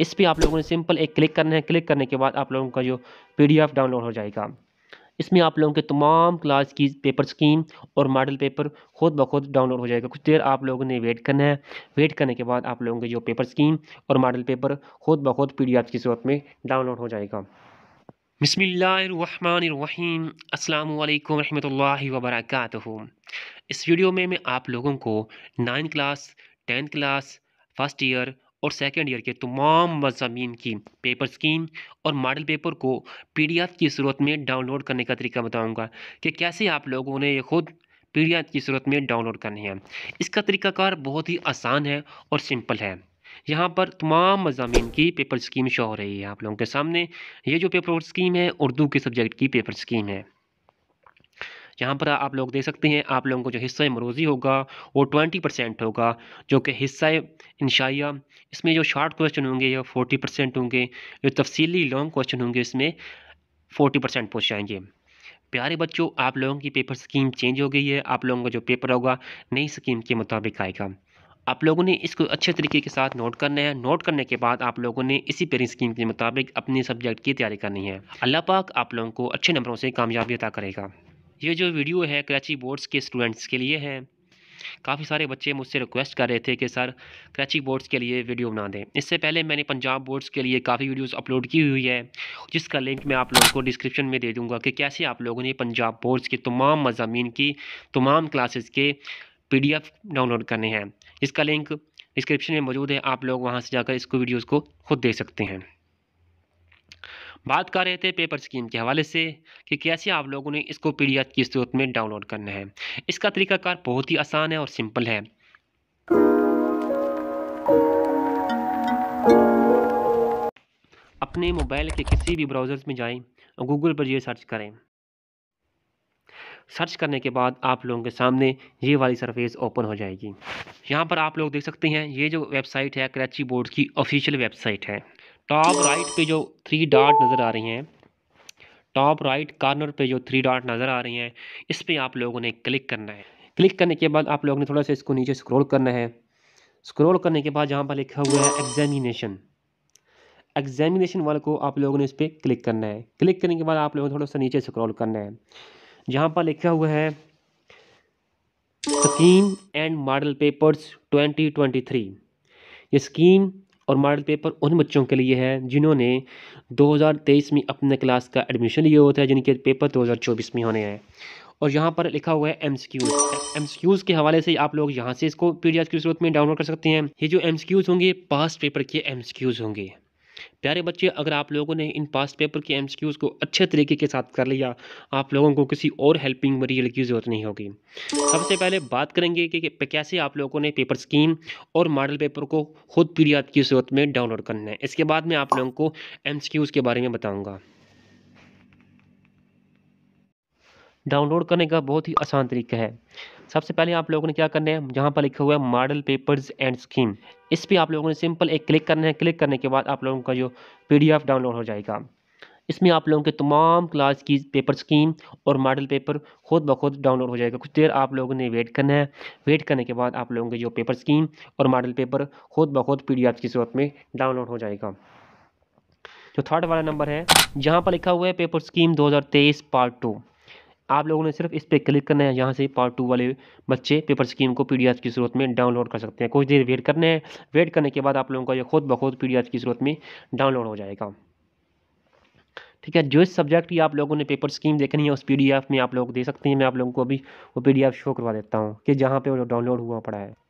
इस पर आप लोगों ने सिंपल एक क्लिक करना है क्लिक करने के बाद आप लोगों का जो पी डाउनलोड हो जाएगा इसमें आप लोगों के तमाम क्लास की पेपर स्कीम और मॉडल पेपर खुद ब खुद डाउनलोड हो जाएगा कुछ देर आप लोगों ने वेट करना है वेट करने के बाद आप लोगों के जो पेपर स्कीम और मॉडल पेपर खुद ब खुद पी की सूरत में डाउनलोड हो जाएगा बसमीम अल्लाम वरम वर्क इस वीडियो में मैं आप लोगों को ninth class tenth class first year और सेकेंड ईयर के तमाम मजामी की पेपर स्कीम और मॉडल पेपर को पी की सूरत में डाउनलोड करने का तरीका बताऊँगा कि कैसे आप लोगों ने ये खुद पी की सूरत में डाउनलोड करनी है इसका तरीकाकार बहुत ही आसान है और सिंपल है यहाँ पर तमाम मजामी की पेपर स्कीम शो हो रही है आप लोगों के सामने ये जो पेपर स्कीम है उर्दू के सब्जेक्ट की पेपर स्कीम है यहाँ पर आप लोग देख सकते हैं आप लोगों को जो हिस्सा मरोज़ी होगा वो ट्वेंटी परसेंट होगा जो कि हिस्सा इंशाया इसमें जो शार्ट क्वेश्चन होंगे या फोर्टी परसेंट होंगे जो तफसीली लॉन्ग क्वेश्चन होंगे इसमें फोर्टी परसेंट पहुँच जाएंगे प्यारे बच्चों आप लोगों की पेपर स्कीम चेंज हो गई है आप लोगों का जो पेपर होगा नई स्कीम के मुताबिक आएगा आप लोगों ने इसको अच्छे तरीके के साथ नोट करना है नोट करने के बाद आप लोगों ने इसी पेरिंग स्कीम के मुताबिक अपने सब्जेक्ट की तैयारी करनी है अल्लाह पाक आप लोगों को अच्छे नंबरों से कामयाबी अदा करेगा ये जो वीडियो है कराची बोर्ड्स के स्टूडेंट्स के लिए है काफ़ी सारे बच्चे मुझसे रिक्वेस्ट कर रहे थे कि सर कराची बोर्ड्स के लिए वीडियो बना दें इससे पहले मैंने पंजाब बोर्ड्स के लिए काफ़ी वीडियोस अपलोड की हुई है जिसका लिंक मैं आप लोगों को डिस्क्रिप्शन में दे दूंगा कि कैसे आप लोगों ने पंजाब बोर्ड्स के तमाम मजामी की तमाम क्लासेस के पी डाउनलोड करने हैं इसका लिंक डिस्क्रिप्शन में मौजूद है आप लोग वहाँ से जाकर इसको वीडियोज़ को खुद देख सकते हैं बात कर रहे थे पेपर स्कीम के हवाले से कि कैसे आप लोगों ने इसको पी की सूरत में डाउनलोड करना है इसका तरीकाकार बहुत ही आसान है और सिंपल है अपने मोबाइल के किसी भी ब्राउज़र में जाएं और गूगल पर ये सर्च करें सर्च करने के बाद आप लोगों के सामने ये वाली सरफेस ओपन हो जाएगी यहाँ पर आप लोग देख सकते हैं ये जो वेबसाइट है कराची बोर्ड की ऑफिशियल वेबसाइट है टॉप राइट पे जो थ्री डॉट नज़र आ रही हैं टॉप राइट कार्नर पे जो थ्री डॉट नज़र आ रही हैं इस पर आप लोगों ने क्लिक करना है क्लिक करने के बाद आप लोगों ने थोड़ा सा इसको नीचे स्क्रॉल करना है स्क्रॉल करने के बाद जहाँ पर लिखा हुआ है एग्जामिनेशन एग्जामिनेशन वाले को आप लोगों ने इस पर क्लिक करना है क्लिक करने के बाद आप लोगों ने थोड़ा सा नीचे स्क्रॉल करना है जहाँ पर लिखा हुआ है स्कीम एंड मॉडल पेपर्स 2023 ये स्कीम और मॉडल पेपर उन बच्चों के लिए है जिन्होंने 2023 में अपने क्लास का एडमिशन लिया होता है जिनके पेपर 2024 में होने हैं और यहाँ पर लिखा हुआ है एम्स एमसीक्यूज के हवाले से आप लोग यहाँ से इसको पी डी की सूरत में डाउनलोड कर सकते हैं ये जो एमसीक्यूज होंगे पास्ट पेपर के एमसीक्यूज होंगे प्यारे बच्चे अगर आप लोगों ने इन पास्ट पेपर के एम को अच्छे तरीके के साथ कर लिया आप लोगों को किसी और हेल्पिंग मटीरियल की ज़रूरत नहीं होगी सबसे पहले बात करेंगे कि कैसे आप लोगों ने पेपर स्कीम और मॉडल पेपर को खुद पीरियाद की ज़रूरत में डाउनलोड करना है इसके बाद मैं आप लोगों को एम के बारे में बताऊँगा डाउनलोड करने का बहुत ही आसान तरीका है सबसे पहले आप लोगों ने क्या करना है जहाँ पर लिखा हुआ है मॉडल पेपर्स एंड स्कीम इस पर आप लोगों ने सिंपल एक क्लिक करना है क्लिक करने के बाद आप लोगों का जो पी डाउनलोड हो जाएगा इसमें आप लोगों के तमाम क्लास की पेपर स्कीम और मॉडल पेपर खुद ब खुद डाउनलोड हो जाएगा कुछ देर आप लोगों ने वेट करना है वेट करने के बाद आप लोगों के जो पेपर स्कीम और मॉडल पेपर खुद ब खुद पी की सूरत में डाउनलोड हो जाएगा जो थर्ड वाला नंबर है जहाँ पर लिखा हुआ है पेपर स्कीम 2023 पार्ट टू आप लोगों ने सिर्फ इस पर क्लिक करना है यहाँ से पार्ट टू वाले बच्चे पेपर स्कीम को पी की सूरत में डाउनलोड कर सकते हैं कुछ देर वेट करने है वेट करने के बाद आप लोगों का ये खुद ब खुद पी की सूरत में डाउनलोड हो जाएगा ठीक है जिस सब्जेक्ट की आप लोगों ने पेपर स्कीम देखनी है उस पी में आप लोग दे सकते हैं मैं आप लोगों को अभी वो पी शो करवा देता हूँ कि जहाँ पर वो डाउनलोड हुआ पड़ा है